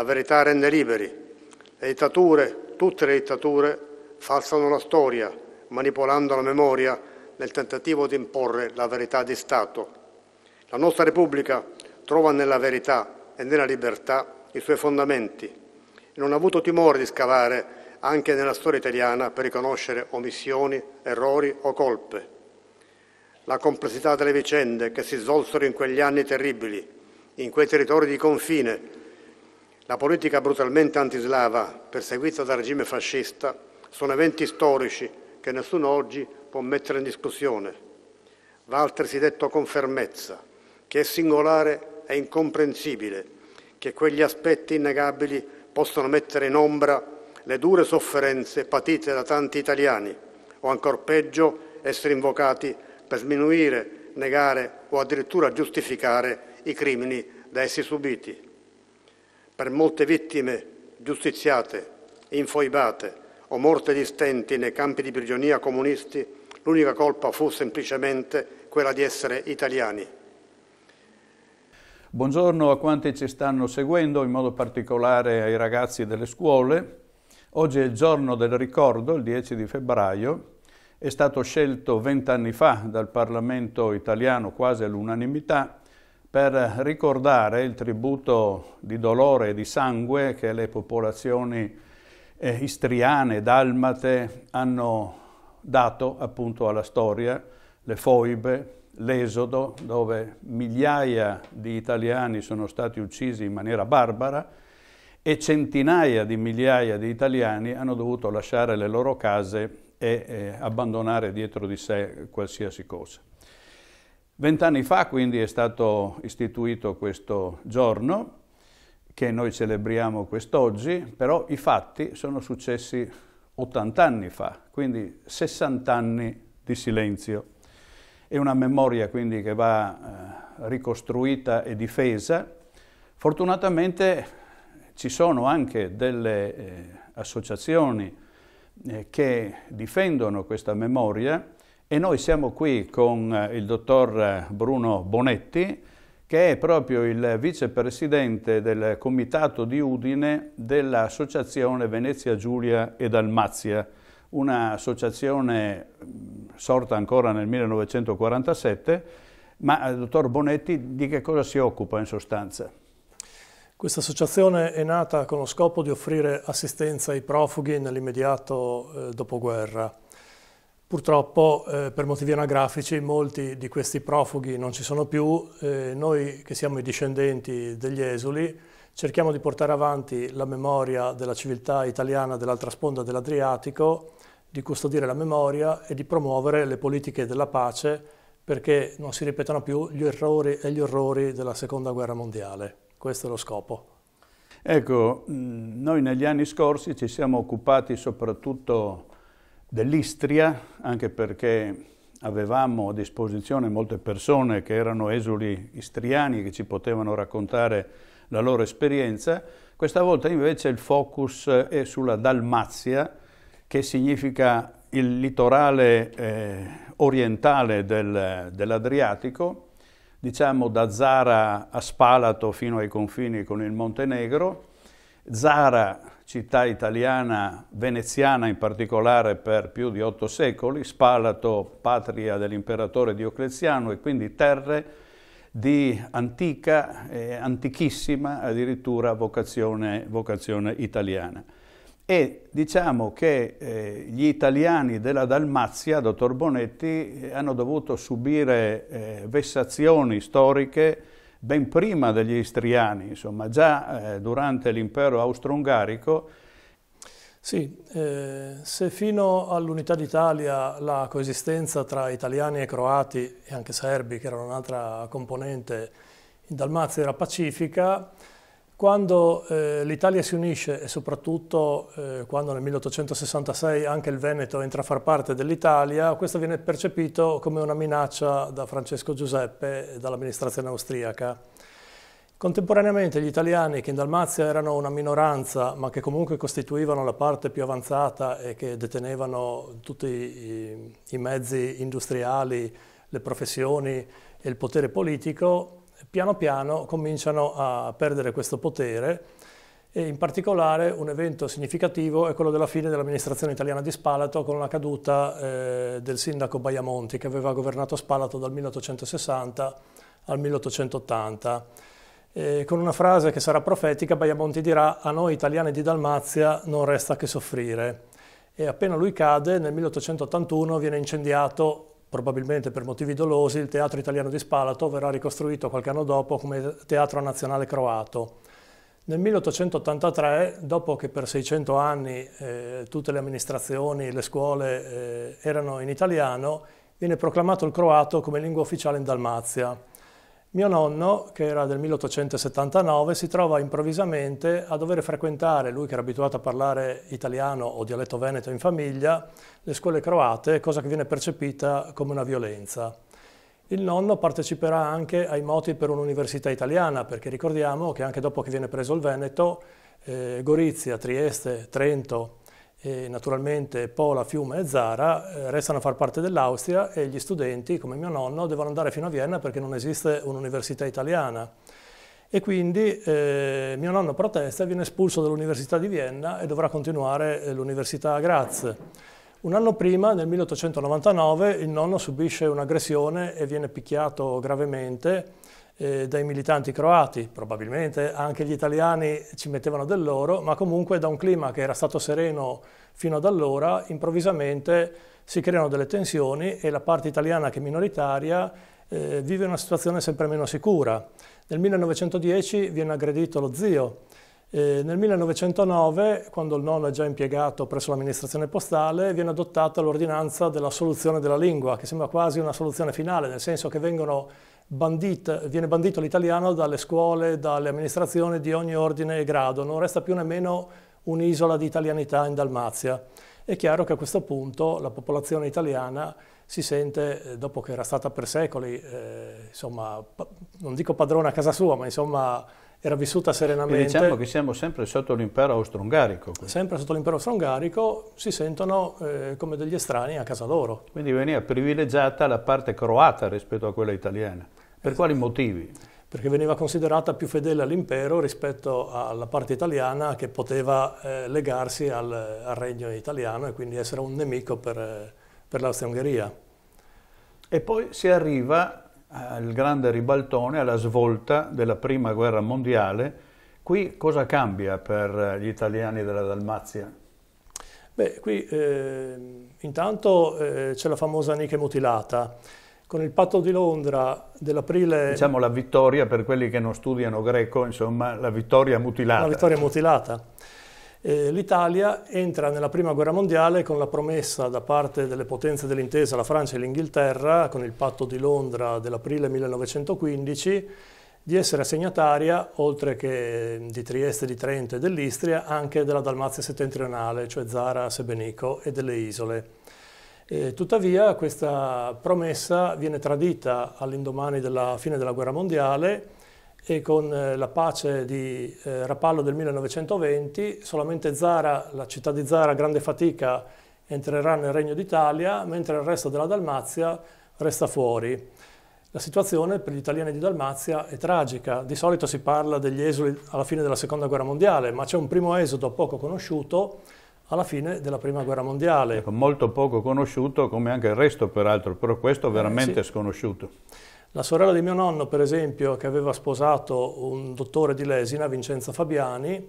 La verità rende liberi. Le dittature, tutte le dittature, falsano la storia, manipolando la memoria nel tentativo di imporre la verità di Stato. La nostra Repubblica trova nella verità e nella libertà i suoi fondamenti e non ha avuto timore di scavare anche nella storia italiana per riconoscere omissioni, errori o colpe. La complessità delle vicende che si svolsero in quegli anni terribili, in quei territori di confine la politica brutalmente antislava, perseguita dal regime fascista, sono eventi storici che nessuno oggi può mettere in discussione. Va altresì detto con fermezza che è singolare e incomprensibile che quegli aspetti innegabili possano mettere in ombra le dure sofferenze patite da tanti italiani, o ancor peggio essere invocati per sminuire, negare o addirittura giustificare i crimini da essi subiti per molte vittime giustiziate, infoibate o morte di stenti nei campi di prigionia comunisti, l'unica colpa fu semplicemente quella di essere italiani. Buongiorno a quanti ci stanno seguendo, in modo particolare ai ragazzi delle scuole. Oggi è il giorno del ricordo, il 10 di febbraio, è stato scelto vent'anni fa dal Parlamento italiano quasi all'unanimità per ricordare il tributo di dolore e di sangue che le popolazioni eh, istriane, dalmate hanno dato appunto alla storia, le foibe, l'esodo, dove migliaia di italiani sono stati uccisi in maniera barbara e centinaia di migliaia di italiani hanno dovuto lasciare le loro case e eh, abbandonare dietro di sé qualsiasi cosa. Vent'anni fa quindi è stato istituito questo giorno che noi celebriamo quest'oggi, però i fatti sono successi 80 anni fa, quindi 60 anni di silenzio. È una memoria quindi che va eh, ricostruita e difesa. Fortunatamente ci sono anche delle eh, associazioni eh, che difendono questa memoria, e noi siamo qui con eh, il dottor eh, Bruno Bonetti, che è proprio il vicepresidente del comitato di Udine dell'Associazione Venezia Giulia e Dalmazia, un'associazione mm, sorta ancora nel 1947. Ma eh, dottor Bonetti, di che cosa si occupa in sostanza? Questa associazione è nata con lo scopo di offrire assistenza ai profughi nell'immediato eh, dopoguerra. Purtroppo eh, per motivi anagrafici molti di questi profughi non ci sono più, eh, noi che siamo i discendenti degli esuli cerchiamo di portare avanti la memoria della civiltà italiana dell'altra sponda dell'Adriatico, di custodire la memoria e di promuovere le politiche della pace perché non si ripetano più gli errori e gli orrori della seconda guerra mondiale. Questo è lo scopo. Ecco, mm, noi negli anni scorsi ci siamo occupati soprattutto dell'Istria, anche perché avevamo a disposizione molte persone che erano esuli istriani che ci potevano raccontare la loro esperienza. Questa volta invece il focus è sulla Dalmazia, che significa il litorale eh, orientale del, dell'Adriatico, diciamo da Zara a Spalato fino ai confini con il Montenegro. Zara città italiana, veneziana in particolare per più di otto secoli, Spalato, patria dell'imperatore Diocleziano e quindi terre di antica, eh, antichissima addirittura vocazione, vocazione, italiana. E diciamo che eh, gli italiani della Dalmazia, dottor Bonetti, eh, hanno dovuto subire eh, vessazioni storiche ben prima degli istriani, insomma già eh, durante l'impero austro-ungarico. Sì, eh, se fino all'unità d'Italia la coesistenza tra italiani e croati e anche serbi, che erano un'altra componente in Dalmazia, era pacifica, quando eh, l'Italia si unisce e soprattutto eh, quando nel 1866 anche il Veneto entra a far parte dell'Italia, questo viene percepito come una minaccia da Francesco Giuseppe e dall'amministrazione austriaca. Contemporaneamente gli italiani che in Dalmazia erano una minoranza ma che comunque costituivano la parte più avanzata e che detenevano tutti i, i mezzi industriali, le professioni e il potere politico, piano piano cominciano a perdere questo potere e in particolare un evento significativo è quello della fine dell'amministrazione italiana di Spalato con la caduta eh, del sindaco Baiamonti che aveva governato Spalato dal 1860 al 1880. E con una frase che sarà profetica, Baiamonti dirà a noi italiani di Dalmazia non resta che soffrire. E appena lui cade, nel 1881 viene incendiato probabilmente per motivi dolosi, il Teatro Italiano di Spalato verrà ricostruito qualche anno dopo come Teatro Nazionale Croato. Nel 1883, dopo che per 600 anni eh, tutte le amministrazioni, e le scuole eh, erano in italiano, viene proclamato il croato come lingua ufficiale in Dalmazia. Mio nonno, che era del 1879, si trova improvvisamente a dover frequentare, lui che era abituato a parlare italiano o dialetto veneto in famiglia, le scuole croate, cosa che viene percepita come una violenza. Il nonno parteciperà anche ai moti per un'università italiana, perché ricordiamo che anche dopo che viene preso il Veneto, eh, Gorizia, Trieste, Trento, e naturalmente Pola, Fiume e Zara eh, restano a far parte dell'Austria e gli studenti, come mio nonno, devono andare fino a Vienna perché non esiste un'università italiana. E quindi eh, mio nonno protesta e viene espulso dall'Università di Vienna e dovrà continuare eh, l'Università a Graz. Un anno prima, nel 1899, il nonno subisce un'aggressione e viene picchiato gravemente eh, dai militanti croati, probabilmente anche gli italiani ci mettevano del loro, ma comunque da un clima che era stato sereno fino ad allora, improvvisamente si creano delle tensioni e la parte italiana che è minoritaria eh, vive una situazione sempre meno sicura. Nel 1910 viene aggredito lo zio, eh, nel 1909, quando il nonno è già impiegato presso l'amministrazione postale, viene adottata l'ordinanza della soluzione della lingua, che sembra quasi una soluzione finale, nel senso che vengono bandita, viene bandito l'italiano dalle scuole, dalle amministrazioni di ogni ordine e grado, non resta più nemmeno un'isola di italianità in Dalmazia. È chiaro che a questo punto la popolazione italiana si sente, eh, dopo che era stata per secoli, eh, insomma, non dico padrona a casa sua, ma insomma era vissuta diciamo serenamente. E diciamo che siamo sempre sotto l'impero austro-ungarico. Sempre sotto l'impero austro-ungarico si sentono eh, come degli estranei a casa loro. Quindi veniva privilegiata la parte croata rispetto a quella italiana. Per quali motivi? Perché veniva considerata più fedele all'impero rispetto alla parte italiana che poteva eh, legarsi al, al, regno italiano e quindi essere un nemico per, eh, per l'Austria-Ungheria. E poi si arriva al grande ribaltone, alla svolta della prima guerra mondiale. Qui cosa cambia per gli italiani della Dalmazia? Beh, qui eh, intanto eh, c'è la famosa Niche mutilata con il patto di Londra dell'aprile... Diciamo la vittoria per quelli che non studiano greco, insomma, la vittoria mutilata. La vittoria mutilata. Eh, L'Italia entra nella Prima Guerra Mondiale con la promessa da parte delle potenze dell'intesa, la Francia e l'Inghilterra, con il patto di Londra dell'aprile 1915, di essere assegnataria, oltre che eh, di Trieste, di Trento e dell'Istria, anche della Dalmazia settentrionale, cioè Zara, Sebenico e delle isole. E tuttavia questa promessa viene tradita all'indomani della fine della guerra mondiale e con eh, la pace di eh, Rapallo del 1920 solamente Zara, la città di Zara, a grande fatica, entrerà nel Regno d'Italia, mentre il resto della Dalmazia resta fuori. La situazione per gli italiani di Dalmazia è tragica. Di solito si parla degli esuli alla fine della Seconda Guerra Mondiale, ma c'è un primo esodo poco conosciuto alla fine della Prima Guerra Mondiale. Ecco, molto poco conosciuto, come anche il resto peraltro, però questo eh, veramente eh, sì. sconosciuto. La sorella di mio nonno, per esempio, che aveva sposato un dottore di Lesina, Vincenzo Fabiani,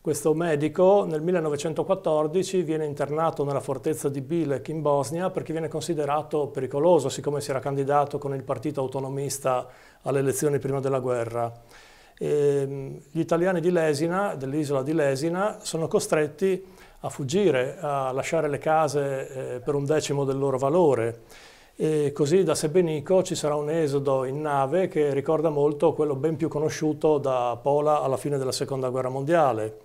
questo medico nel 1914 viene internato nella fortezza di Bilek in Bosnia perché viene considerato pericoloso, siccome si era candidato con il partito autonomista alle elezioni prima della guerra. E, ehm, gli italiani di Lesina, dell'isola di Lesina, sono costretti a a fuggire, a lasciare le case eh, per un decimo del loro valore. E così da Sebenico ci sarà un esodo in nave che ricorda molto quello ben più conosciuto da Pola alla fine della Seconda Guerra Mondiale.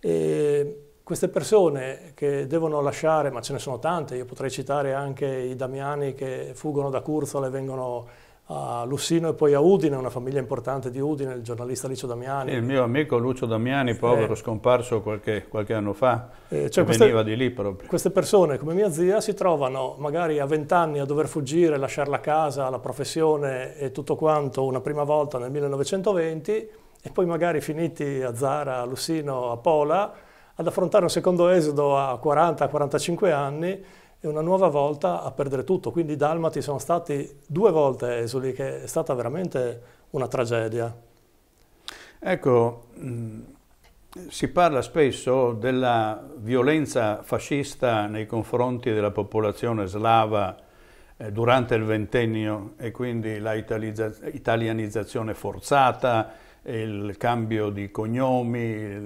E queste persone che devono lasciare, ma ce ne sono tante, io potrei citare anche i damiani che fuggono da Curzola e vengono a Lussino e poi a Udine, una famiglia importante di Udine, il giornalista Lucio Damiani. Il mio amico Lucio Damiani, povero, eh. scomparso qualche, qualche, anno fa, eh, cioè queste, veniva di lì proprio. Queste persone, come mia zia, si trovano magari a vent'anni a dover fuggire, lasciare la casa, la professione e tutto quanto una prima volta nel 1920 e poi magari finiti a Zara, a Lussino, a Pola, ad affrontare un secondo esodo a 40-45 anni e una nuova volta a perdere tutto. Quindi i Dalmati sono stati due volte esuli, che è stata veramente una tragedia. Ecco, mm, si parla spesso della violenza fascista nei confronti della popolazione slava eh, durante il ventennio e quindi la italianizzazione forzata, il cambio di cognomi,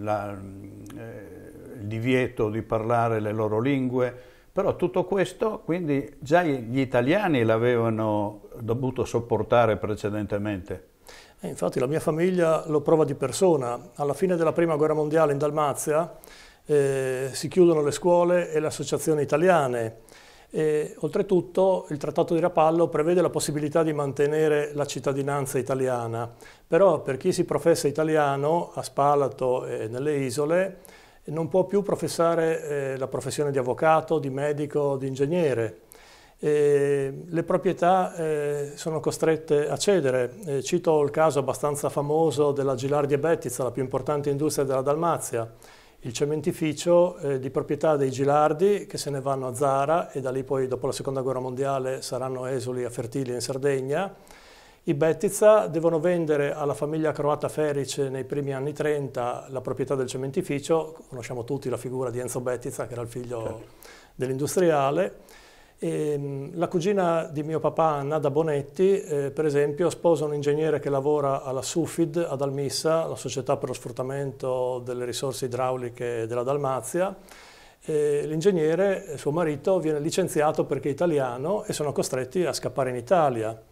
la, mm, eh, il divieto di parlare le loro lingue, però tutto questo, quindi già gli italiani l'avevano dovuto sopportare precedentemente. E eh, infatti la mia famiglia lo prova di persona. Alla fine della Prima Guerra Mondiale in Dalmazia eh, si chiudono le scuole e le associazioni italiane. E, oltretutto il Trattato di Rapallo prevede la possibilità di mantenere la cittadinanza italiana, però per chi si professa italiano a Spalato e nelle isole non può più professare eh, la professione di avvocato, di medico, di ingegnere. E le proprietà eh, sono costrette a cedere. Eh, cito il caso abbastanza famoso della Gilardia e Bettizza, la più importante industria della Dalmazia, il cementificio eh, di proprietà dei Gilardi che se ne vanno a Zara e da lì poi dopo la seconda guerra mondiale saranno esuli a Fertili in Sardegna i Bettiza devono vendere alla famiglia croata Ferice nei primi anni 30 la proprietà del cementificio, conosciamo tutti la figura di Enzo Bettiza che era il figlio certo. dell'industriale, e, ehm, la cugina di mio papà, Nada Bonetti, eh, per esempio, sposa un ingegnere che lavora alla Sufid ad Almissa, la società per lo sfruttamento delle risorse idrauliche della Dalmazia. l'ingegnere, eh, suo marito, viene licenziato perché è italiano e sono costretti a scappare in Italia.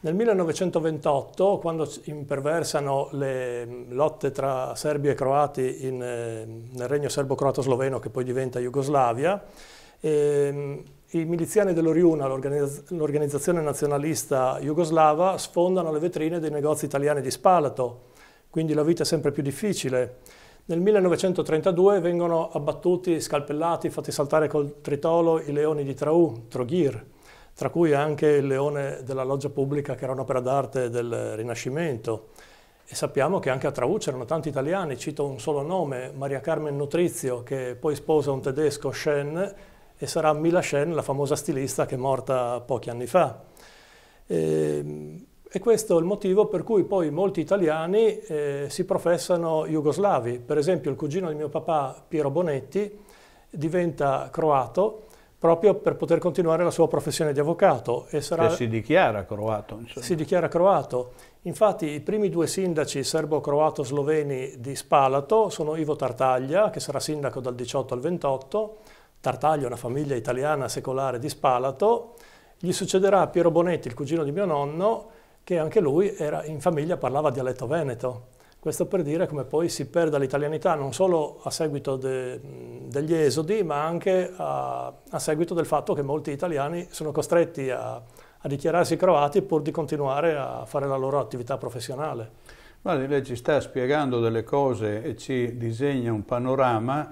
Nel 1928, quando imperversano le mm, lotte tra serbi e croati in, ehm, nel regno serbo-croato-sloveno che poi diventa Jugoslavia, ehm, i miliziani dell'Oriuna, l'organizzazione nazionalista jugoslava, sfondano le vetrine dei negozi italiani di Spalato, quindi la vita è sempre più difficile. Nel 1932 vengono abbattuti, scalpellati, fatti saltare col tritolo i leoni di Traù, Trogir tra cui anche il leone della loggia pubblica che era un'opera d'arte del Rinascimento. E sappiamo che anche a Trau c'erano tanti italiani, cito un solo nome, Maria Carmen Nutrizio, che poi sposa un tedesco, Shen, e sarà Mila Shen, la famosa stilista che è morta pochi anni fa. E, ehm, e questo è il motivo per cui poi molti italiani eh, si professano jugoslavi. Per esempio il cugino di mio papà, Piero Bonetti, diventa croato proprio per poter continuare la sua professione di avvocato. E sarà... Che si dichiara croato. Insomma. Si dichiara croato. Infatti i primi due sindaci serbo-croato-sloveni di Spalato sono Ivo Tartaglia, che sarà sindaco dal 18 al 28, Tartaglia è una famiglia italiana secolare di Spalato, gli succederà Piero Bonetti, il cugino di mio nonno, che anche lui era in famiglia parlava dialetto veneto. Questo per dire come poi si perda l'italianità non solo a seguito de, degli esodi, ma anche a, a, seguito del fatto che molti italiani sono costretti a, a dichiararsi croati pur di continuare a fare la loro attività professionale. Guardi, lei ci sta spiegando delle cose e ci disegna un panorama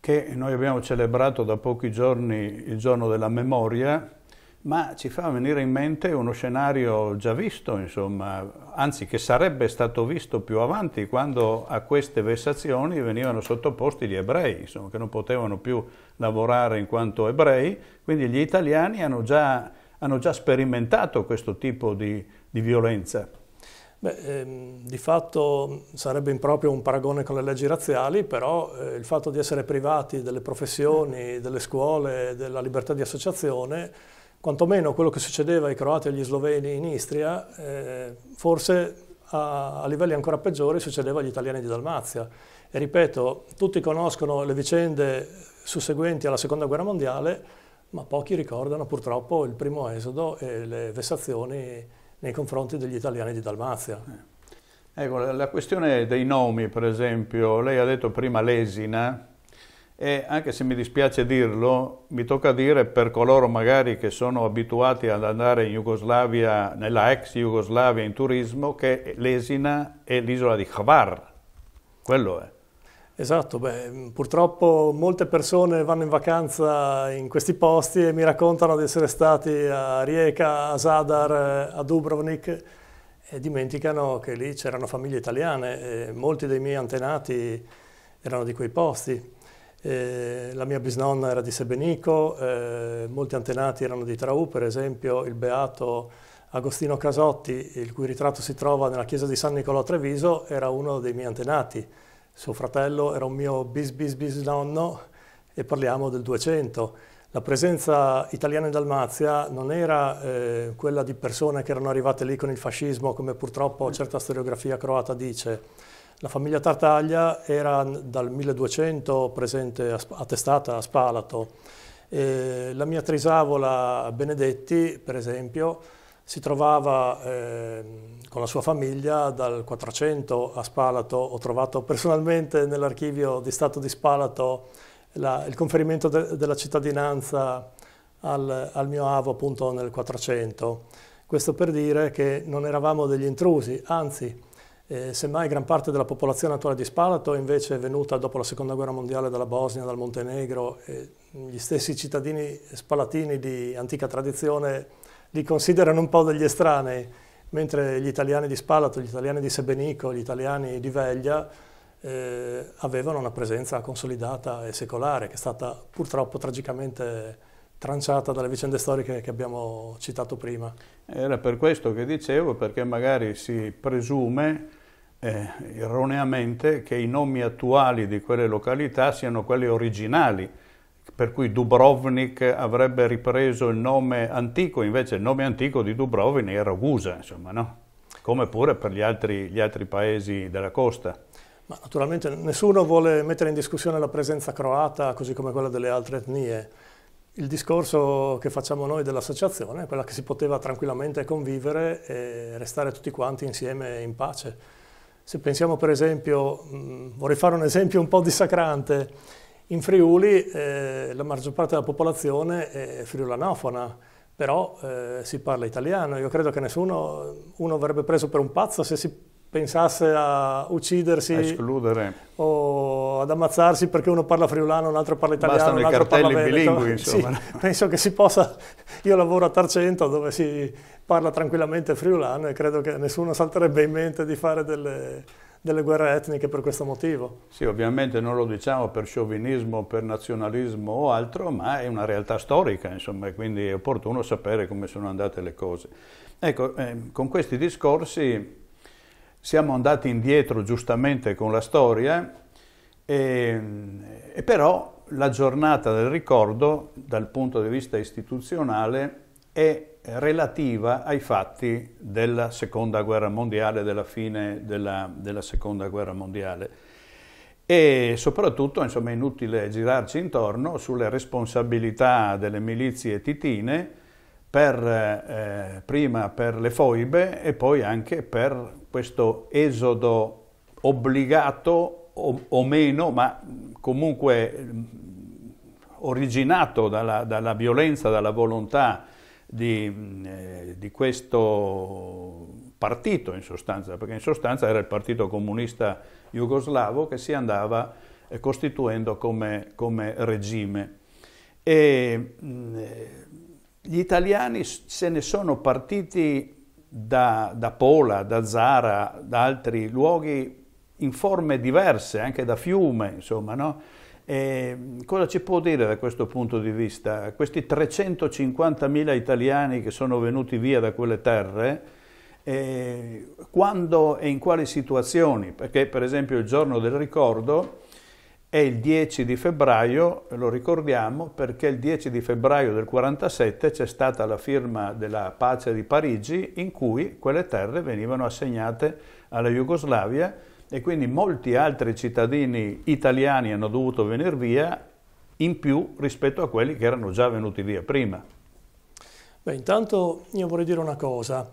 che noi abbiamo celebrato da pochi giorni il giorno della memoria, ma ci fa venire in mente uno scenario già visto, insomma, anzi che sarebbe stato visto più avanti quando a queste vessazioni venivano sottoposti gli ebrei, insomma, che non potevano più lavorare in quanto ebrei, quindi gli italiani hanno già, hanno già sperimentato questo tipo di, di violenza. Beh, ehm, di fatto sarebbe improprio un paragone con le leggi razziali, però eh, il fatto di essere privati delle professioni, delle scuole, della libertà di associazione quantomeno quello che succedeva ai croati e agli sloveni in Istria, eh, forse a, a, livelli ancora peggiori succedeva agli italiani di Dalmazia. E ripeto, tutti conoscono le vicende susseguenti alla seconda guerra mondiale, ma pochi ricordano purtroppo il primo esodo e le vessazioni nei confronti degli italiani di Dalmazia. Eh. Ecco, la questione dei nomi, per esempio, lei ha detto prima Lesina, e anche se mi dispiace dirlo, mi tocca dire per coloro magari che sono abituati ad andare in Jugoslavia, nella ex Jugoslavia in turismo, che l'esina è l'isola di Hvar, quello è. Esatto, beh, purtroppo molte persone vanno in vacanza in questi posti e mi raccontano di essere stati a Rijeka, a Zadar, a Dubrovnik e dimenticano che lì c'erano famiglie italiane e molti dei miei antenati erano di quei posti. Eh, la mia bisnonna era di Sebenico, eh, molti antenati erano di Traù, per esempio il beato Agostino Casotti, il cui ritratto si trova nella chiesa di San Nicolò a Treviso, era uno dei miei antenati. Suo fratello era un mio bis bis bisnonno e parliamo del 200. La presenza italiana in Dalmazia non era eh, quella di persone che erano arrivate lì con il fascismo, come purtroppo mm. certa storiografia croata dice, la famiglia Tartaglia era dal 1200 presente attestata a Spalato. Eh, la mia trisavola Benedetti, per esempio, si trovava eh, con la sua famiglia dal 400 a Spalato. Ho trovato personalmente nell'archivio di Stato di Spalato la, il conferimento de, della cittadinanza al, al, mio avo appunto nel 400. Questo per dire che non eravamo degli intrusi, anzi eh, semmai gran parte della popolazione attuale di Spalato invece è venuta dopo la seconda guerra mondiale dalla Bosnia, dal Montenegro. Eh, gli stessi cittadini spalatini di antica tradizione li considerano un po' degli estranei, mentre gli italiani di Spalato, gli italiani di Sebenico, gli italiani di Veglia eh, avevano una presenza consolidata e secolare che è stata purtroppo tragicamente tranciata dalle vicende storiche che abbiamo citato prima. Era per questo che dicevo, perché magari si presume eh, erroneamente che i nomi attuali di quelle località siano quelli originali, per cui Dubrovnik avrebbe ripreso il nome antico, invece il nome antico di Dubrovnik era Gusa, insomma, no? come pure per gli altri, gli altri paesi della costa. Ma naturalmente nessuno vuole mettere in discussione la presenza croata così come quella delle altre etnie. Il discorso che facciamo noi dell'associazione è quella che si poteva tranquillamente convivere e restare tutti quanti insieme in pace. Se pensiamo per esempio, mh, mm, vorrei fare un esempio un po' dissacrante, in Friuli eh, la maggior parte della popolazione è friulanofona, però eh, si parla italiano. Io credo che nessuno uno avrebbe preso per un pazzo se si pensasse a uccidersi a escludere. o ad ammazzarsi perché uno parla friulano, un altro parla italiano, Bastano un altro parla bilingui, insomma. Sì, penso che si possa, io lavoro a Tarcento dove si parla tranquillamente friulano e credo che nessuno salterebbe in mente di fare delle, delle guerre etniche per questo motivo. Sì, ovviamente non lo diciamo per sciovinismo, per nazionalismo o altro, ma è una realtà storica, insomma, quindi è opportuno sapere come sono andate le cose. Ecco, eh, con questi discorsi siamo andati indietro giustamente con la storia, e, e però la giornata del ricordo dal punto di vista istituzionale è relativa ai fatti della seconda guerra mondiale, della fine della, della seconda guerra mondiale e soprattutto insomma, è inutile girarci intorno sulle responsabilità delle milizie titine per, eh, prima per le foibe e poi anche per questo esodo obbligato o, o meno, ma comunque mm, originato dalla, dalla violenza, dalla volontà di, mm, eh, di, questo partito in sostanza, perché in sostanza era il partito comunista jugoslavo che si andava eh, costituendo come, come regime. E, mh, mm, eh, gli italiani se ne sono partiti da, da, Pola, da Zara, da altri luoghi in forme diverse, anche da Fiume, insomma, no? cosa ci può dire da questo punto di vista? Questi 350.000 italiani che sono venuti via da quelle terre, eh, quando e in quali situazioni? Perché per esempio il giorno del ricordo è il 10 di febbraio, lo ricordiamo, perché il 10 di febbraio del 47 c'è stata la firma della pace di Parigi in cui quelle terre venivano assegnate alla Jugoslavia e quindi molti altri cittadini italiani hanno dovuto venire via in più rispetto a quelli che erano già venuti via prima. Beh, intanto io vorrei dire una cosa.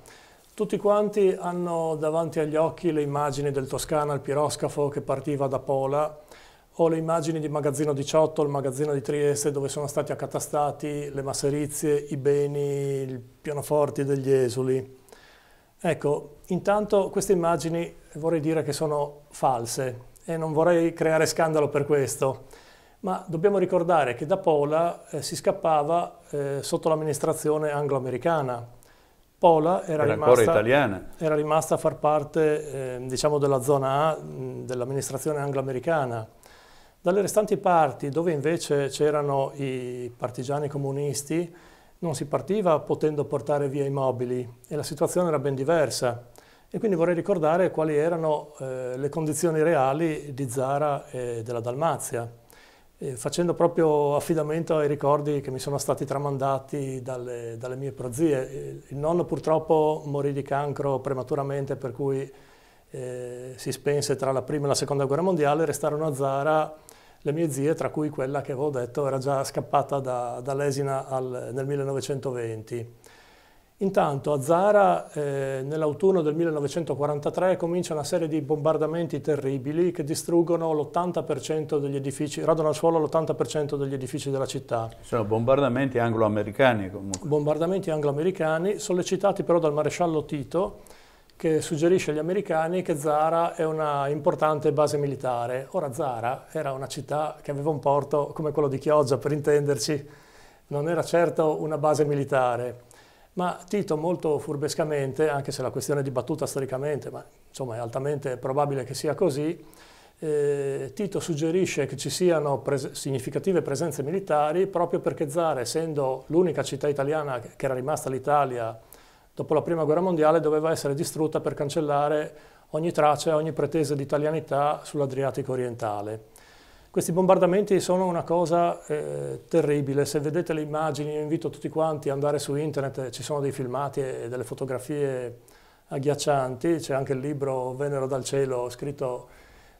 Tutti quanti hanno davanti agli occhi le immagini del Toscana al piroscafo che partiva da Pola ho le immagini di Magazzino 18, il magazzino di Trieste, dove sono stati accatastati le masserizie, i beni, i pianoforti degli esuli. Ecco, intanto queste immagini vorrei dire che sono false e non vorrei creare scandalo per questo, ma dobbiamo ricordare che da Pola eh, si scappava eh, sotto l'amministrazione anglo-americana. Pola era, era, rimasta, era, rimasta, a far parte eh, diciamo della zona A dell'amministrazione anglo-americana. Dalle restanti parti, dove invece c'erano i partigiani comunisti, non si partiva potendo portare via i mobili e la situazione era ben diversa. E quindi vorrei ricordare quali erano eh, le condizioni reali di Zara e della Dalmazia, e eh, facendo proprio affidamento ai ricordi che mi sono stati tramandati dalle, dalle mie prozie. Eh, il nonno purtroppo morì di cancro prematuramente, per cui eh, si spense tra la prima e la seconda guerra mondiale, restarono a Zara le mie zie, tra cui quella che avevo detto era già scappata da, dall'Esina al, nel 1920. Intanto a Zara eh, nell'autunno del 1943 comincia una serie di bombardamenti terribili che distruggono l'80% degli edifici, radono al suolo l'80% degli edifici della città. Sono bombardamenti anglo-americani comunque. Bombardamenti anglo-americani sollecitati però dal maresciallo Tito che suggerisce agli americani che Zara è una importante base militare. Ora Zara era una città che aveva un porto come quello di Chioggia, per intenderci, non era certo una base militare. Ma Tito molto furbescamente, anche se la questione è dibattuta storicamente, ma insomma è altamente probabile che sia così, eh, Tito suggerisce che ci siano pres significative presenze militari proprio perché Zara, essendo l'unica città italiana che era rimasta all'Italia dopo la prima guerra mondiale doveva essere distrutta per cancellare ogni traccia, ogni pretesa di italianità sull'Adriatico orientale. Questi bombardamenti sono una cosa eh, terribile, se vedete le immagini io invito tutti quanti ad andare su internet, ci sono dei filmati e delle fotografie agghiaccianti, c'è anche il libro Venero dal cielo scritto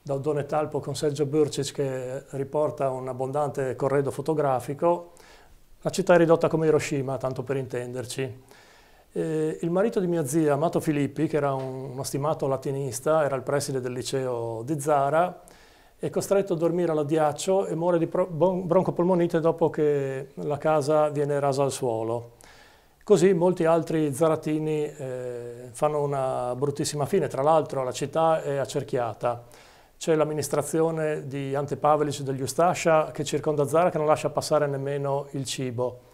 da Oddone Talpo con Sergio Burcic che riporta un abbondante corredo fotografico. La città è ridotta come Hiroshima, tanto per intenderci. Eh, il marito di mia zia, Amato Filippi, che era un, uno stimato latinista, era il preside del liceo di Zara, è costretto a dormire all'addiaccio e muore di broncopolmonite dopo che la casa viene rasa al suolo. Così molti altri zaratini eh, fanno una bruttissima fine, tra l'altro la città è accerchiata. C'è l'amministrazione di Ante Pavelic degli Ustascia che circonda Zara che non lascia passare nemmeno il cibo.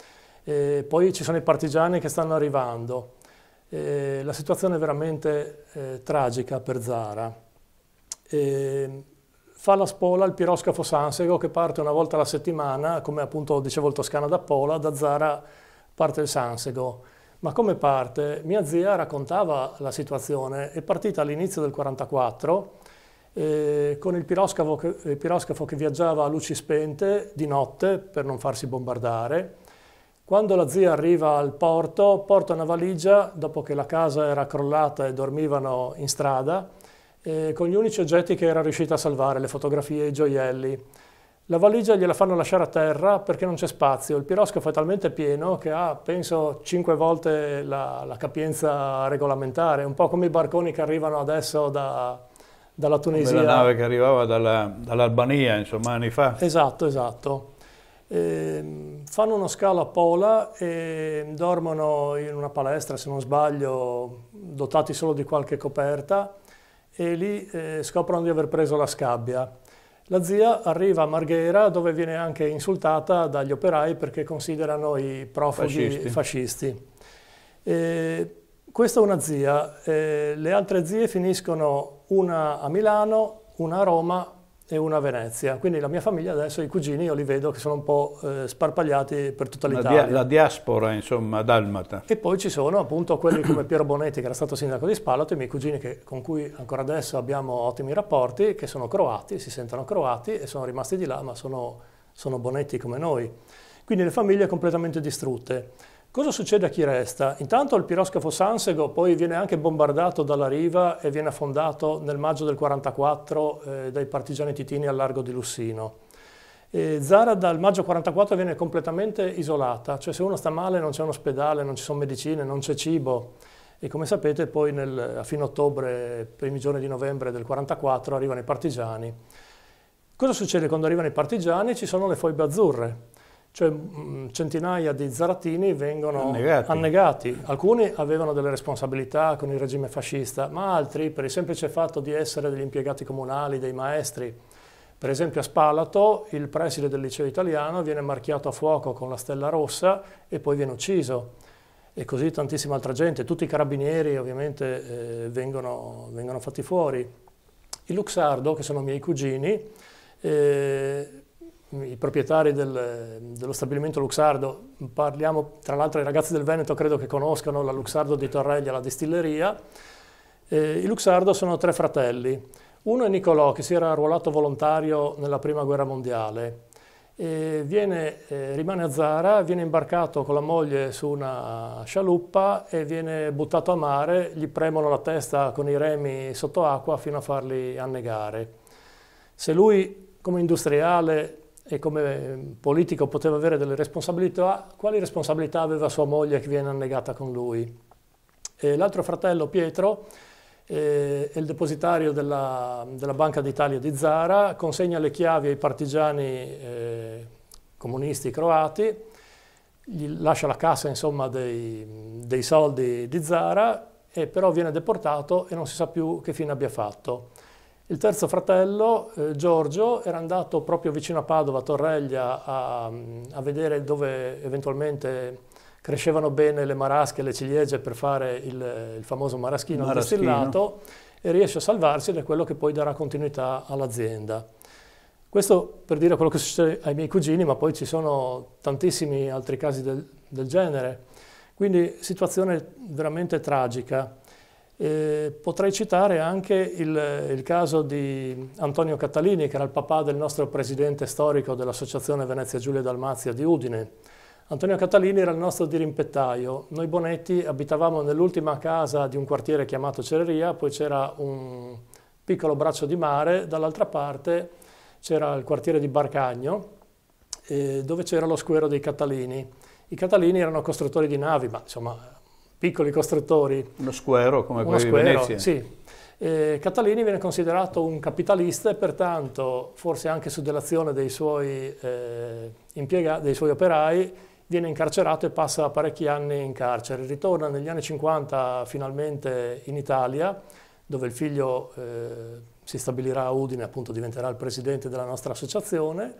Eh, poi ci sono i partigiani che stanno arrivando. Eh, la situazione è veramente eh, tragica per Zara. Eh, fa la spola il piroscafo Sansego che parte una volta alla settimana, come appunto dicevo il Toscana da Pola, da Zara parte il Sansego. Ma come parte? Mia zia raccontava la situazione, è partita all'inizio del 1944 eh, con il piroscafo, che, il piroscafo, che, viaggiava a luci spente di notte per non farsi bombardare quando la zia arriva al porto, porta una valigia, dopo che la casa era crollata e dormivano in strada, eh, con gli unici oggetti che era riuscita a salvare, le fotografie, i gioielli. La valigia gliela fanno lasciare a terra perché non c'è spazio, il piroscafo è talmente pieno che ha, penso, cinque volte la, la capienza regolamentare, un po' come i barconi che arrivano adesso da, dalla Tunisia. Come la nave che arrivava dalla, dall'Albania, insomma, anni fa. Esatto, esatto. Eh, fanno uno scalo a Pola e dormono in una palestra, se non sbaglio, dotati solo di qualche coperta e lì eh, scoprono di aver preso la scabbia. La zia arriva a Marghera dove viene anche insultata dagli operai perché considerano i profughi fascisti. fascisti. Eh, questa è una zia, eh, le altre zie finiscono una a Milano, una a Roma, e una a Venezia. Quindi la mia famiglia adesso, i cugini, io li vedo che sono un po' eh, sparpagliati per tutta l'Italia. La, dia- la, diaspora, insomma, dalmata. E poi ci sono appunto quelli come Piero Bonetti, che era stato sindaco di Spalato, i miei cugini che, con cui ancora adesso abbiamo ottimi rapporti, che sono croati, si sentono croati e sono rimasti di là, ma sono, sono Bonetti come noi. Quindi le famiglie completamente distrutte. Cosa succede a chi resta? Intanto il piroscafo Sansego poi viene anche bombardato dalla riva e viene affondato nel maggio del 1944 eh, dai partigiani titini al largo di Lussino. E Zara dal maggio 44 viene completamente isolata, cioè se uno sta male non c'è un ospedale, non ci sono medicine, non c'è cibo. E come sapete poi nel, a fine ottobre, primi giorni di novembre del 44 arrivano i partigiani. Cosa succede quando arrivano i partigiani? Ci sono le foibe azzurre, cioè mh, centinaia di zaratini vengono annegati. annegati. Alcuni avevano delle responsabilità con il regime fascista, ma altri per il semplice fatto di essere degli impiegati comunali, dei maestri. Per esempio a Spalato il preside del liceo italiano viene marchiato a fuoco con la stella rossa e poi viene ucciso. E così tantissima altra gente, tutti i carabinieri ovviamente eh, vengono, vengono, fatti fuori. I Luxardo, che sono miei cugini, eh, i proprietari del, dello stabilimento Luxardo, parliamo tra l'altro i ragazzi del Veneto credo che conoscano la Luxardo di Torreglia, la distilleria, eh, i Luxardo sono tre fratelli, uno è Nicolò che si era arruolato volontario nella prima guerra mondiale, viene, eh, rimane a Zara, viene imbarcato con la moglie su una scialuppa e viene buttato a mare, gli premono la testa con i remi sott'acqua fino a farli annegare. Se lui come industriale e come politico poteva avere delle responsabilità, quali responsabilità aveva sua moglie che viene annegata con lui? E l'altro fratello Pietro eh, è il depositario della, della Banca d'Italia di Zara, consegna le chiavi ai partigiani eh, comunisti croati, gli lascia la cassa insomma, dei, dei soldi di Zara e però viene deportato e non si sa più che fine abbia fatto. Il terzo fratello, eh, Giorgio, era andato proprio vicino a Padova, a Torreglia, a, a, vedere dove eventualmente crescevano bene le marasche, le ciliegie per fare il, il famoso maraschino, maraschino distillato e riesce a salvarsi ed è quello che poi darà continuità all'azienda. Questo per dire quello che succede ai miei cugini, ma poi ci sono tantissimi altri casi del, del genere. Quindi situazione veramente tragica. Eh, potrei citare anche il, il, caso di Antonio Catalini, che era il papà del nostro presidente storico dell'Associazione Venezia Giulia Dalmazia di Udine. Antonio Catalini era il nostro dirimpettaio. Noi Bonetti abitavamo nell'ultima casa di un quartiere chiamato Cereria, poi c'era un piccolo braccio di mare, dall'altra parte c'era il quartiere di Barcagno, eh, dove c'era lo squero dei Catalini. I Catalini erano costruttori di navi, ma insomma piccoli costruttori. Uno squero come quello di Venezia. Sì. Eh, Catalini viene considerato un capitalista e pertanto, forse anche su delazione dei suoi, eh, impiega- dei suoi operai, viene incarcerato e passa parecchi anni in carcere. Ritorna negli anni 50 finalmente in Italia, dove il figlio eh, si stabilirà a Udine, appunto diventerà il presidente della nostra associazione.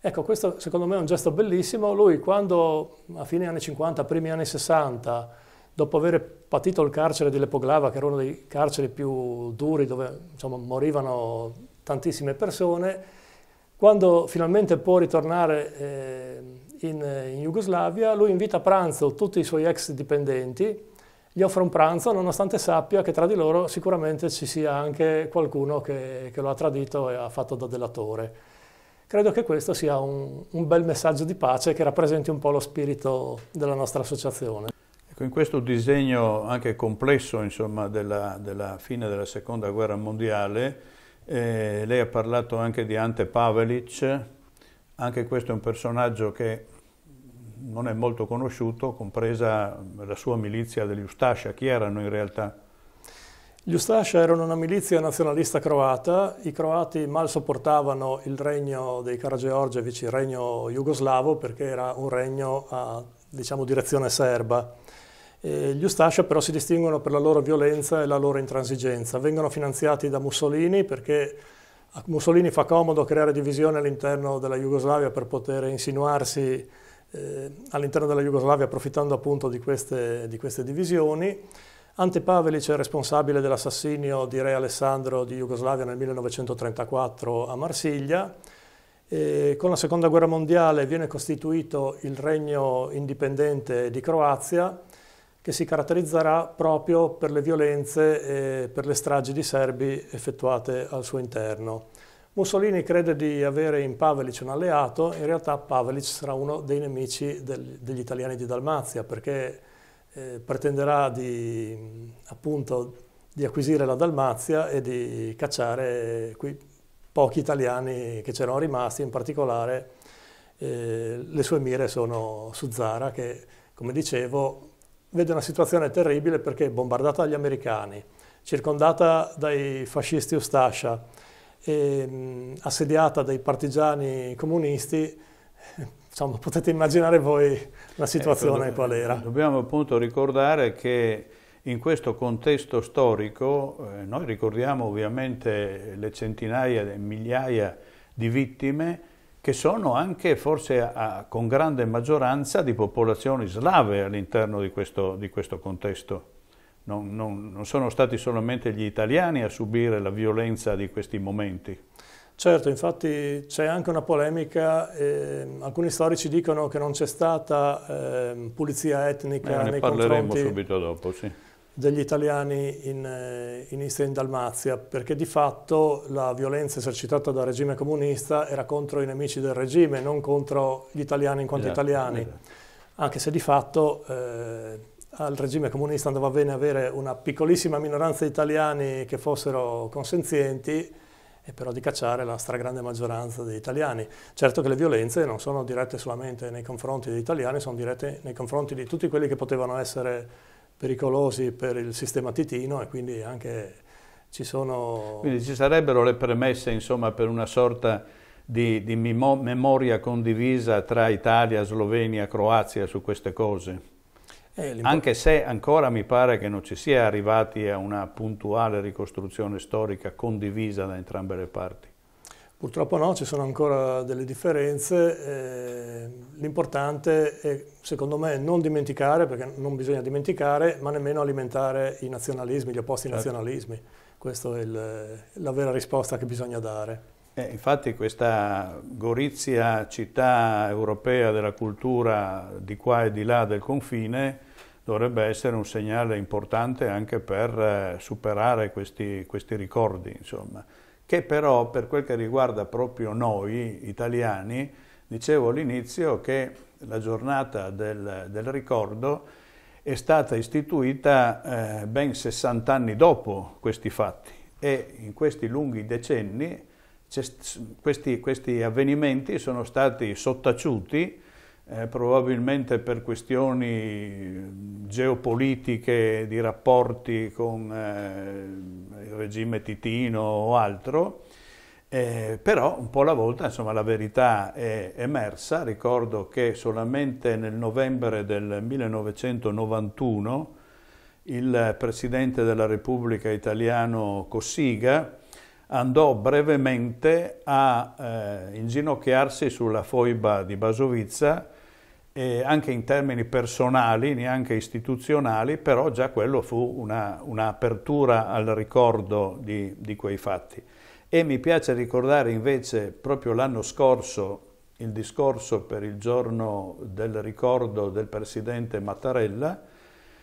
Ecco, questo secondo me è un gesto bellissimo. Lui quando a fine anni 50, primi anni 60, dopo aver patito il carcere di Lepoglava, che era uno dei carceri più duri dove insomma, morivano tantissime persone, quando finalmente può ritornare eh, in, in Jugoslavia, lui invita a pranzo tutti i suoi ex dipendenti, gli offre un pranzo nonostante sappia che tra di loro sicuramente ci sia anche qualcuno che, che lo ha tradito e ha fatto da delatore. Credo che questo sia un, un bel messaggio di pace che rappresenti un po' lo spirito della nostra associazione. Ecco, in questo disegno anche complesso insomma, della, della, fine della seconda guerra mondiale, eh, lei ha parlato anche di Ante Pavelic, anche questo è un personaggio che non è molto conosciuto, compresa la sua milizia degli Ustascia. Chi erano in realtà? Gli Ustascia erano una milizia nazionalista croata, i croati mal sopportavano il regno dei Karageorgevici, il regno jugoslavo, perché era un regno a diciamo, direzione serba eh, gli Ustascia però si distinguono per la loro violenza e la loro intransigenza. Vengono finanziati da Mussolini perché a Mussolini fa comodo creare divisione all'interno della Jugoslavia per poter insinuarsi eh, all'interno della Jugoslavia approfittando appunto di queste, di queste divisioni. Ante Pavelic è responsabile dell'assassinio di Re Alessandro di Jugoslavia nel 1934 a Marsiglia. E con la seconda guerra mondiale viene costituito il regno indipendente di Croazia che si caratterizzerà proprio per le violenze e per le stragi di serbi effettuate al suo interno. Mussolini crede di avere in Pavelic un alleato, in realtà Pavelic sarà uno dei nemici del, degli italiani di Dalmazia perché eh, pretenderà di, appunto, di acquisire la Dalmazia e di cacciare quei pochi italiani che c'erano rimasti, in particolare eh, le sue mire sono su Zara che, come dicevo, vede una situazione terribile perché è bombardata dagli americani, circondata dai fascisti Ustascia, e, assediata dai partigiani comunisti, diciamo, potete immaginare voi la ecco, situazione ecco, qual era. Dobbiamo appunto ricordare che in questo contesto storico eh, noi ricordiamo ovviamente le centinaia, le migliaia di vittime, che sono anche forse a, con grande maggioranza di popolazioni slave all'interno di, di questo, contesto. Non, non, non sono stati solamente gli italiani a subire la violenza di questi momenti. Certo, infatti c'è anche una polemica, eh, alcuni storici dicono che non c'è stata eh, pulizia etnica eh, nei confronti... Ne parleremo subito dopo, sì degli italiani in, eh, in Istria e in Dalmazia, perché di fatto la violenza esercitata dal regime comunista era contro i nemici del regime, non contro gli italiani in quanto esatto, italiani, esatto. anche se di fatto eh, al regime comunista andava bene avere una piccolissima minoranza di italiani che fossero consenzienti e però di cacciare la stragrande maggioranza degli italiani. Certo che le violenze non sono dirette solamente nei confronti degli italiani, sono dirette nei confronti di tutti quelli che potevano essere pericolosi per il sistema titino e quindi anche ci sono... Quindi ci sarebbero le premesse insomma, per una sorta di, di memoria condivisa tra Italia, Slovenia, Croazia su queste cose? Eh, anche se ancora mi pare che non ci sia arrivati a una puntuale ricostruzione storica condivisa da entrambe le parti. Purtroppo no, ci sono ancora delle differenze, eh, l'importante è secondo me non dimenticare, perché non bisogna dimenticare, ma nemmeno alimentare i nazionalismi, gli opposti certo. nazionalismi. Questa è il, la vera risposta che bisogna dare. Eh, infatti questa Gorizia, città europea della cultura di qua e di là del confine, dovrebbe essere un segnale importante anche per eh, superare questi, questi ricordi. Insomma che però per quel che riguarda proprio noi italiani, dicevo all'inizio che la giornata del, del ricordo è stata istituita eh, ben 60 anni dopo questi fatti e in questi lunghi decenni questi, questi avvenimenti sono stati sottaciuti eh, probabilmente per questioni geopolitiche, di rapporti con eh, il regime titino o altro, eh, però un po' alla volta insomma, la verità è emersa. Ricordo che solamente nel novembre del 1991 il Presidente della Repubblica italiano Cossiga andò brevemente a eh, inginocchiarsi sulla foiba di Basovizza eh, anche in termini personali, neanche istituzionali, però già quello fu un'apertura al ricordo di, di quei fatti. E mi piace ricordare invece proprio l'anno scorso il discorso per il giorno del ricordo del Presidente Mattarella,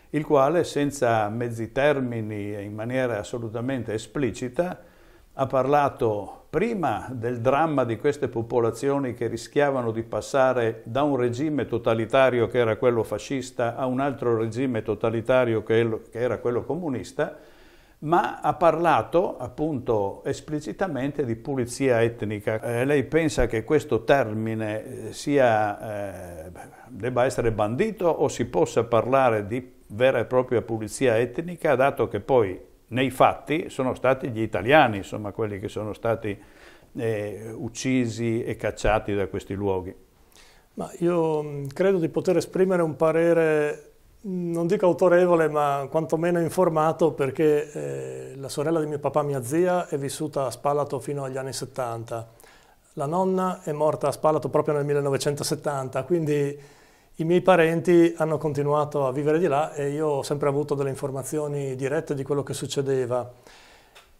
il quale senza mezzi termini e in maniera assolutamente esplicita ha parlato prima del dramma di queste popolazioni che rischiavano di passare da un regime totalitario che era quello fascista a un altro regime totalitario che era quello comunista, ma ha parlato appunto esplicitamente di pulizia etnica. Eh, lei pensa che questo termine eh, sia, eh, debba essere bandito o si possa parlare di vera e propria pulizia etnica, dato che poi nei fatti sono stati gli italiani, insomma, quelli che sono stati eh, uccisi e cacciati da questi luoghi. Ma io mm, credo di poter esprimere un parere, mm, non dico autorevole, ma quantomeno informato, perché eh, la sorella di mio papà, mia zia, è vissuta a Spalato fino agli anni 70. La nonna è morta a Spalato proprio nel 1970, quindi i miei parenti hanno continuato a vivere di là e io ho sempre avuto delle informazioni dirette di quello che succedeva.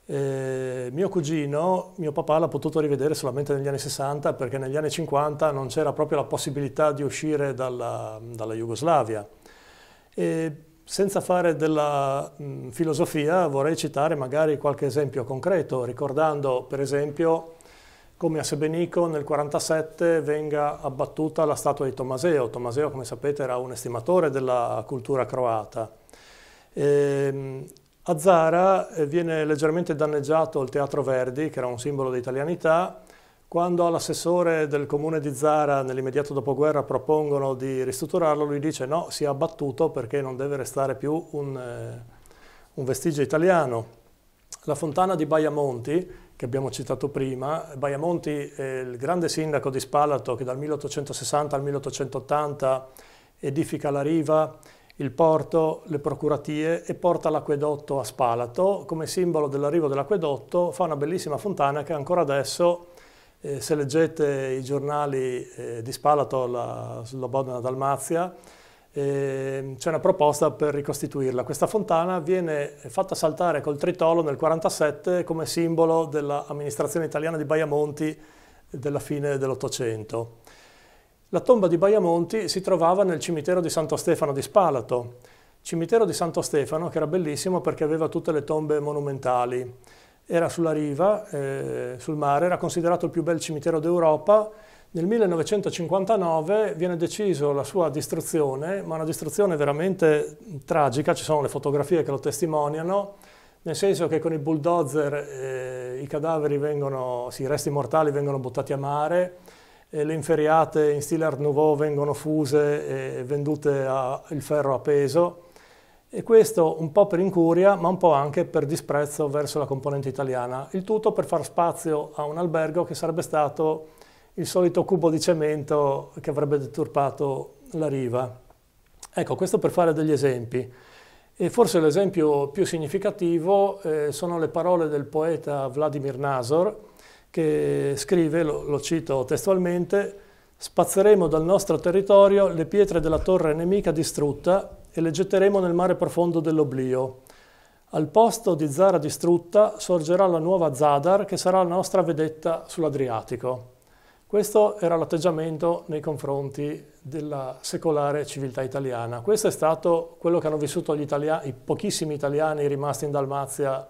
Eh, mio cugino, mio papà l'ha potuto rivedere solamente negli anni 60 perché negli anni 50 non c'era proprio la possibilità di uscire dalla, dalla Jugoslavia. E senza fare della mh, filosofia vorrei citare magari qualche esempio concreto, ricordando per esempio come a Sebenico nel 1947 venga abbattuta la statua di Tommaseo. Tommaseo, come sapete, era un estimatore della cultura croata. E, ehm, a Zara eh, viene leggermente danneggiato il Teatro Verdi, che era un simbolo di italianità, quando all'assessore del comune di Zara nell'immediato dopoguerra propongono di ristrutturarlo, lui dice no, si è abbattuto perché non deve restare più un, eh, un vestigio italiano. La fontana di Baiamonti, che abbiamo citato prima. Baiamonti è il grande sindaco di Spalato che dal 1860 al 1880 edifica la riva, il porto, le procuratie e porta l'acquedotto a Spalato. Come simbolo dell'arrivo dell'acquedotto fa una bellissima fontana che ancora adesso, eh, se leggete i giornali eh, di Spalato, la Slobodna Dalmazia, Ehm, c'è una proposta per ricostituirla. Questa fontana viene fatta saltare col tritolo nel 1947 come simbolo dell'amministrazione italiana di Baiamonti della fine dell'Ottocento. La tomba di Baiamonti si trovava nel cimitero di Santo Stefano di Spalato, cimitero di Santo Stefano che era bellissimo perché aveva tutte le tombe monumentali. Era sulla riva, eh, sul mare, era considerato il più bel cimitero d'Europa nel 1959 viene deciso la sua distruzione, ma una distruzione veramente tragica, ci sono le fotografie che lo testimoniano, nel senso che con i bulldozer eh, i cadaveri vengono, sì, i resti mortali vengono buttati a mare, eh, le inferiate in stile Art Nouveau vengono fuse e vendute al ferro a peso e questo un po' per incuria ma un po' anche per disprezzo verso la componente italiana, il tutto per far spazio a un albergo che sarebbe stato il solito cubo di cemento che avrebbe deturpato la riva. Ecco, questo per fare degli esempi. E forse l'esempio più significativo eh, sono le parole del poeta Vladimir Nasor, che scrive, lo, lo cito testualmente, spazzeremo dal nostro territorio le pietre della torre nemica distrutta e le getteremo nel mare profondo dell'oblio. Al posto di Zara distrutta sorgerà la nuova Zadar che sarà la nostra vedetta sull'Adriatico. Questo era l'atteggiamento nei confronti della secolare civiltà italiana. Questo è stato quello che hanno vissuto italiani, i pochissimi italiani rimasti in Dalmazia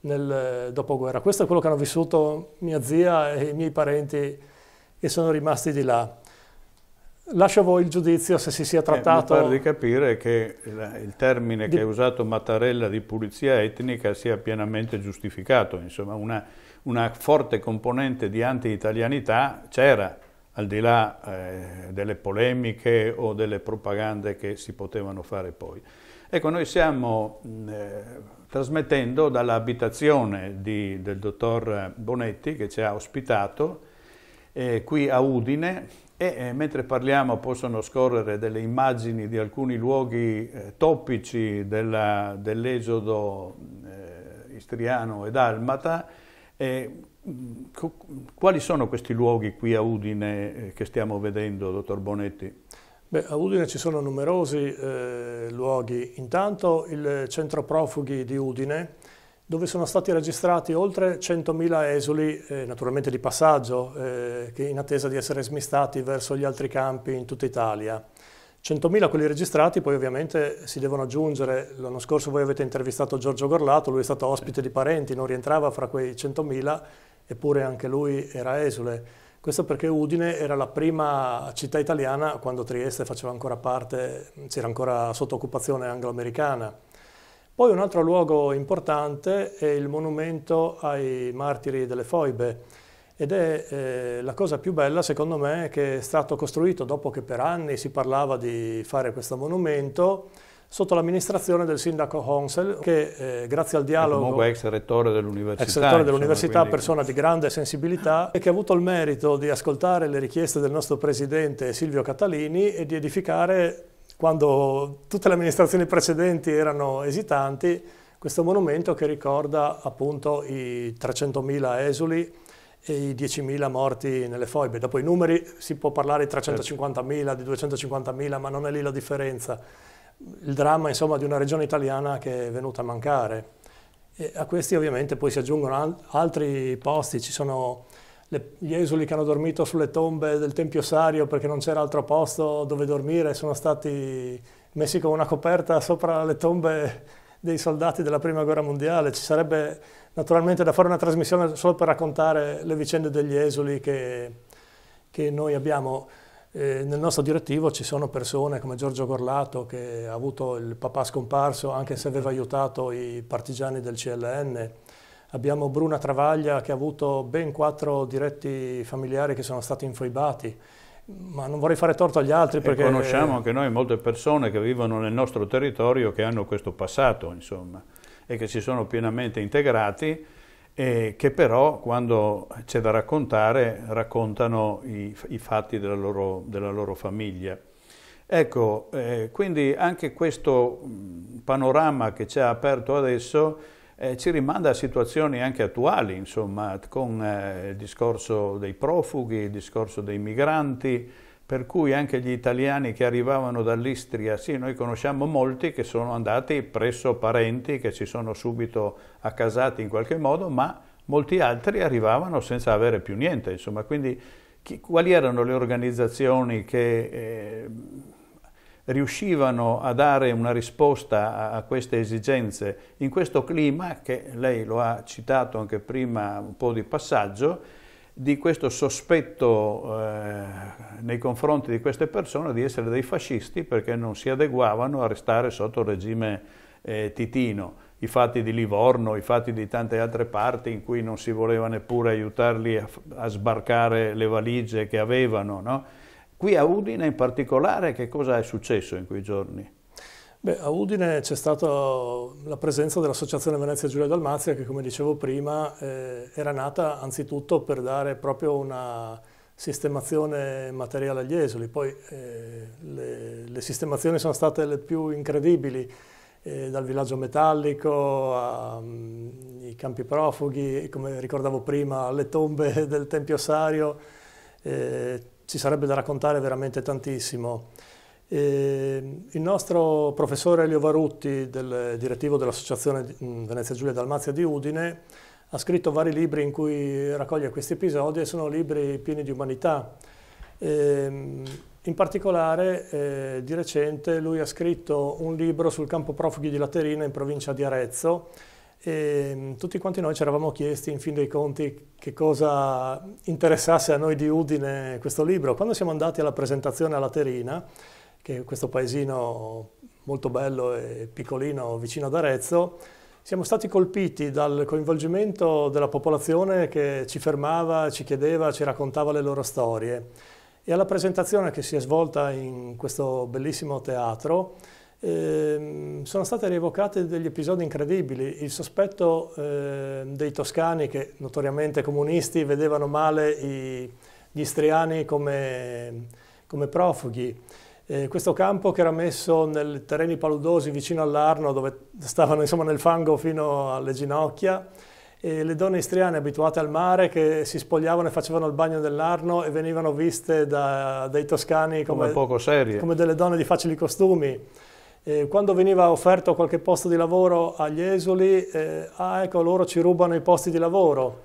nel eh, dopoguerra. Questo è quello che hanno vissuto mia zia e i miei parenti che sono rimasti di là. Lascio a voi il giudizio se si sia trattato... Eh, mi pare di capire che il termine di... che ha usato Mattarella di pulizia etnica sia pienamente giustificato, insomma una una forte componente di anti-italianità c'era, al di là eh, delle polemiche o delle propagande che si potevano fare poi. Ecco, noi stiamo eh, trasmettendo dall'abitazione del dottor Bonetti che ci ha ospitato eh, qui a Udine e eh, mentre parliamo possono scorrere delle immagini di alcuni luoghi eh, topici dell'esodo dell eh, istriano e dalmata eh, quali sono questi luoghi qui a Udine eh, che stiamo vedendo, dottor Bonetti? Beh, a Udine ci sono numerosi eh, luoghi. Intanto il centro profughi di Udine, dove sono stati registrati oltre 100.000 esuli, eh, naturalmente di passaggio, eh, in attesa di essere smistati verso gli altri campi in tutta Italia. 100.000 quelli registrati, poi ovviamente si devono aggiungere, l'anno scorso voi avete intervistato Giorgio Gorlato, lui è stato ospite di parenti, non rientrava fra quei 100.000, eppure anche lui era esule. Questo perché Udine era la prima città italiana quando Trieste faceva ancora parte, c'era ancora sotto occupazione anglo-americana. Poi un altro luogo importante è il monumento ai martiri delle foibe ed è eh, la cosa più bella secondo me che è stato costruito dopo che per anni si parlava di fare questo monumento sotto l'amministrazione del sindaco Honsel che eh, grazie al ecco, dialogo... E comunque ex rettore dell'università. Ex rettore dell'università, quindi... persona di grande sensibilità e che ha avuto il merito di ascoltare le richieste del nostro presidente Silvio Catalini e di edificare, quando tutte le amministrazioni precedenti erano esitanti, questo monumento che ricorda appunto i 300.000 esuli i 10.000 morti nelle foibe. Dopo i numeri si può parlare di 350.000, certo. di 250.000, ma non è lì la differenza. Il dramma insomma, di una regione italiana che è venuta a mancare. E a questi ovviamente poi si aggiungono altri posti, ci sono le, gli esuli che hanno dormito sulle tombe del Tempio Sario perché non c'era altro posto dove dormire, sono stati messi con una coperta sopra le tombe dei soldati della Prima Guerra Mondiale. Ci sarebbe naturalmente da fare una trasmissione solo per raccontare le vicende degli esuli che, che noi abbiamo. Eh, nel nostro direttivo ci sono persone come Giorgio Gorlato che ha avuto il papà scomparso anche se aveva aiutato i partigiani del CLN. Abbiamo Bruna Travaglia che ha avuto ben quattro diretti familiari che sono stati infoibati ma non vorrei fare torto agli altri perché... E conosciamo eh, anche noi molte persone che vivono nel nostro territorio che hanno questo passato, insomma e che si sono pienamente integrati e che però quando c'è da raccontare raccontano i, i fatti della loro, della loro, famiglia. Ecco, eh, quindi anche questo panorama che ci ha aperto adesso eh, ci rimanda a situazioni anche attuali, insomma, con eh, il discorso dei profughi, il discorso dei migranti, per cui anche gli italiani che arrivavano dall'Istria, sì, noi conosciamo molti che sono andati presso parenti che si sono subito accasati in qualche modo, ma molti altri arrivavano senza avere più niente, insomma, quindi chi, quali erano le organizzazioni che eh, riuscivano a dare una risposta a, a queste esigenze in questo clima che lei lo ha citato anche prima un po' di passaggio, di questo sospetto eh, nei confronti di queste persone di essere dei fascisti perché non si adeguavano a restare sotto il regime eh, titino. I fatti di Livorno, i fatti di tante altre parti in cui non si voleva neppure aiutarli a, a sbarcare le valigie che avevano. No? Qui a Udine in particolare che cosa è successo in quei giorni? Beh, a Udine c'è stata la presenza dell'Associazione Venezia Giulia Dalmazia che come dicevo prima eh, era nata anzitutto per dare proprio una sistemazione materiale agli esuli, poi eh, le, le, sistemazioni sono state le più incredibili, eh, dal villaggio metallico ai mm, campi profughi, come ricordavo prima alle tombe del Tempio Sario, eh, ci sarebbe da raccontare veramente tantissimo. Ehm, il nostro professore Elio Varutti, del direttivo dell'Associazione Venezia Giulia Dalmazia di Udine, ha scritto vari libri in cui raccoglie questi episodi e sono libri pieni di umanità. Ehm, in particolare, eh, di recente, lui ha scritto un libro sul campo profughi di Laterina in provincia di Arezzo e ehm, tutti quanti noi ci eravamo chiesti in fin dei conti che cosa interessasse a noi di Udine questo libro. Quando siamo andati alla presentazione a Laterina, che è questo paesino molto bello e piccolino vicino ad Arezzo, siamo stati colpiti dal coinvolgimento della popolazione che ci fermava, ci chiedeva, ci raccontava le loro storie. E alla presentazione che si è svolta in questo bellissimo teatro eh, sono state rievocate degli episodi incredibili. Il sospetto eh, dei toscani, che notoriamente comunisti, vedevano male i, gli istriani come, come profughi. Eh, questo campo che era messo nei terreni paludosi vicino all'Arno, dove stavano insomma, nel fango fino alle ginocchia, e le donne istriane abituate al mare che si spogliavano e facevano il bagno dell'Arno e venivano viste da, dai toscani come, come, come delle donne di facili costumi quando veniva offerto qualche posto di lavoro agli esuli, eh, ah, ecco, loro ci rubano i posti di lavoro.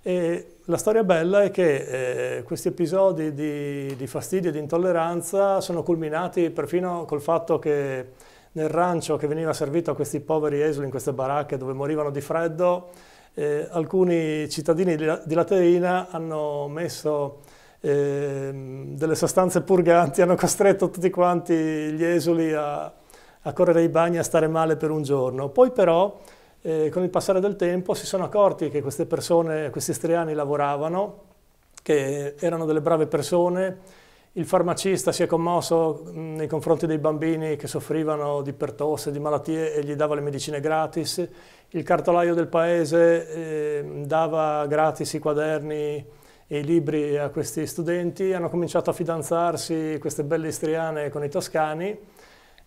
E la storia bella è che eh, questi episodi di, di fastidio e di intolleranza sono culminati perfino col fatto che nel rancio che veniva servito a questi poveri esuli in queste baracche dove morivano di freddo, eh, alcuni cittadini di Laterina hanno messo eh, delle sostanze purganti, hanno costretto tutti quanti gli esuli a, a correre ai bagni e a stare male per un giorno. Poi però eh, con il passare del tempo si sono accorti che queste persone, questi istriani lavoravano, che erano delle brave persone, il farmacista si è commosso mm, nei confronti dei bambini che soffrivano di pertosse, di malattie e gli dava le medicine gratis. Il cartolaio del paese eh, dava gratis i quaderni e i libri a questi studenti. Hanno cominciato a fidanzarsi queste belle istriane con i toscani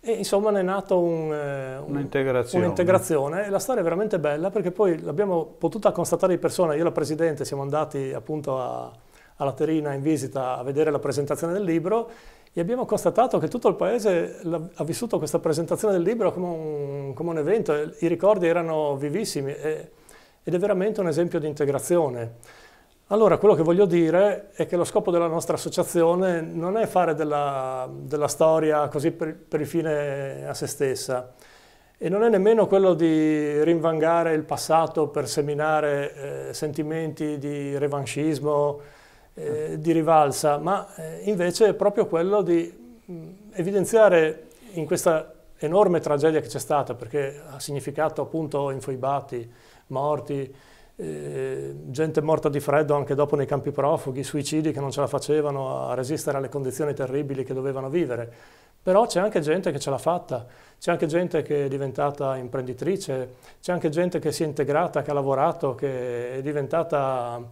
e insomma ne è nata un, eh, un'integrazione. un'integrazione. e la storia è veramente bella perché poi l'abbiamo potuta constatare di persona, io e la Presidente siamo andati appunto a, alla Terina in visita a vedere la presentazione del libro e abbiamo constatato che tutto il paese ha vissuto questa presentazione del libro come un, come un evento, i ricordi erano vivissimi e, ed è veramente un esempio di integrazione. Allora, quello che voglio dire è che lo scopo della nostra associazione non è fare della, della storia così per, per, il fine a se stessa e non è nemmeno quello di rinvangare il passato per seminare eh, sentimenti di revanchismo, eh, di rivalsa, ma eh, invece è proprio quello di mh, mm, evidenziare in questa enorme tragedia che c'è stata, perché ha significato appunto infoibati, morti, eh, gente morta di freddo anche dopo nei campi profughi, suicidi che non ce la facevano a resistere alle condizioni terribili che dovevano vivere. Però c'è anche gente che ce l'ha fatta, c'è anche gente che è diventata imprenditrice, c'è anche gente che si è integrata, che ha lavorato, che è diventata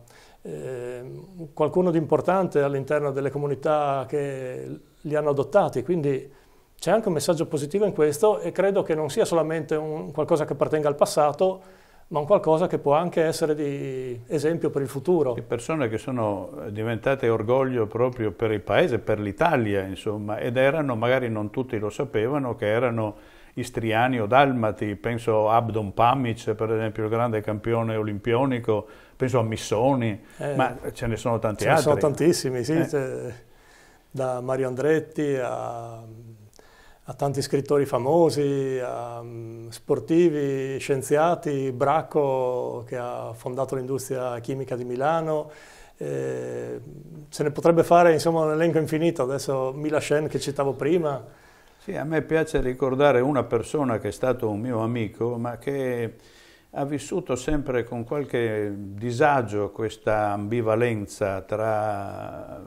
eh, qualcuno di importante all'interno delle comunità che li hanno adottati. Quindi c'è anche un messaggio positivo in questo e credo che non sia solamente un, qualcosa che appartenga al passato, ma un qualcosa che può anche essere di esempio per il futuro. Di persone che sono diventate orgoglio proprio per il paese, per l'Italia, insomma, ed erano, magari non tutti lo sapevano, che erano istriani o dalmati, penso a Abdon Pamic, per esempio, il grande campione olimpionico, penso a Missoni, eh, ma ce ne sono tanti ce altri. Ce ne sono tantissimi, sì, eh. da Mario Andretti a a tanti scrittori famosi, a mm, sportivi, scienziati, Bracco che ha fondato l'industria chimica di Milano, eh, se ne potrebbe fare insomma, un elenco infinito, adesso Mila Shen che citavo prima. Sì, a me piace ricordare una persona che è stato un mio amico, ma che ha vissuto sempre con qualche disagio questa ambivalenza tra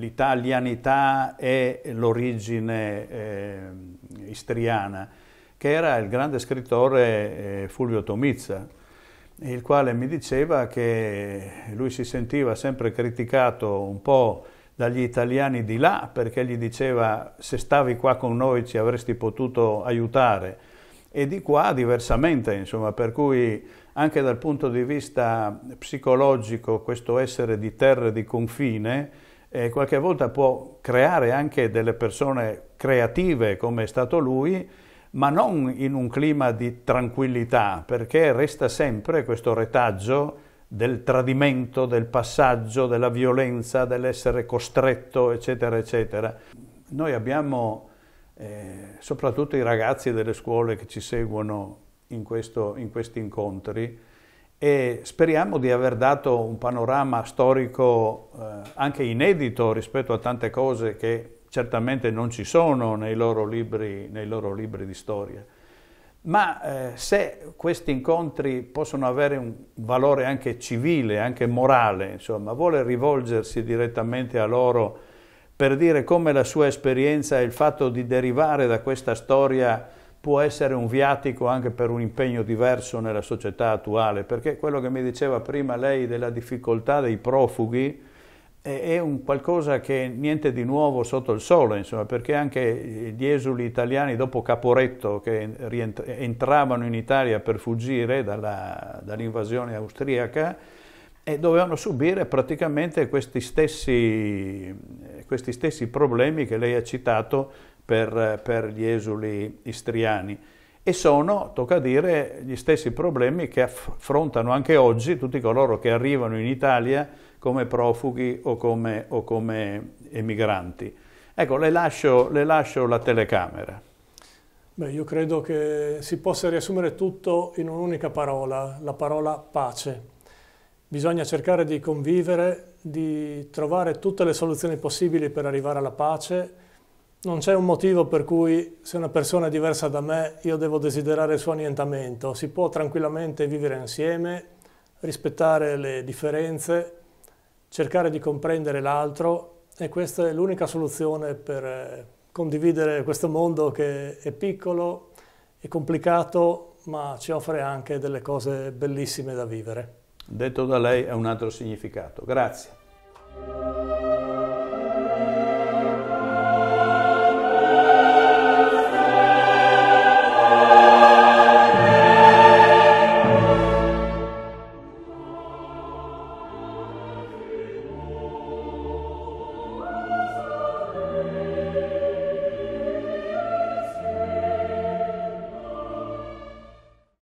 l'italianità e l'origine eh, istriana, che era il grande scrittore eh, Fulvio Tomizza, il quale mi diceva che lui si sentiva sempre criticato un po' dagli italiani di là, perché gli diceva se stavi qua con noi ci avresti potuto aiutare, e di qua diversamente, insomma, per cui anche dal punto di vista psicologico questo essere di terre di confine eh, qualche volta può creare anche delle persone creative come è stato lui, ma non in un clima di tranquillità, perché resta sempre questo retaggio del tradimento, del passaggio, della violenza, dell'essere costretto, eccetera, eccetera. Noi abbiamo, eh, soprattutto i ragazzi delle scuole che ci seguono in, questo, in questi incontri, e speriamo di aver dato un panorama storico eh, anche inedito rispetto a tante cose che certamente non ci sono nei loro libri, nei loro libri di storia. Ma eh, se questi incontri possono avere un valore anche civile, anche morale, insomma, vuole rivolgersi direttamente a loro per dire come la sua esperienza e il fatto di derivare da questa storia può essere un viatico anche per un impegno diverso nella società attuale, perché quello che mi diceva prima lei della difficoltà dei profughi è un qualcosa che niente di nuovo sotto il sole, insomma, perché anche gli esuli italiani dopo Caporetto che entravano in Italia per fuggire dall'invasione austriaca, e dovevano subire praticamente questi stessi, questi stessi, problemi che lei ha citato per, per gli esuli istriani e sono, tocca dire, gli stessi problemi che affrontano anche oggi tutti coloro che arrivano in Italia come profughi o come, o come emigranti. Ecco, le lascio, le lascio la telecamera. Beh, io credo che si possa riassumere tutto in un'unica parola, la parola pace. Bisogna cercare di convivere, di trovare tutte le soluzioni possibili per arrivare alla pace non c'è un motivo per cui se una persona è diversa da me io devo desiderare il suo annientamento, si può tranquillamente vivere insieme, rispettare le differenze, cercare di comprendere l'altro e questa è l'unica soluzione per eh, condividere questo mondo che è piccolo, e complicato, ma ci offre anche delle cose bellissime da vivere. Detto da lei è un altro significato. Grazie.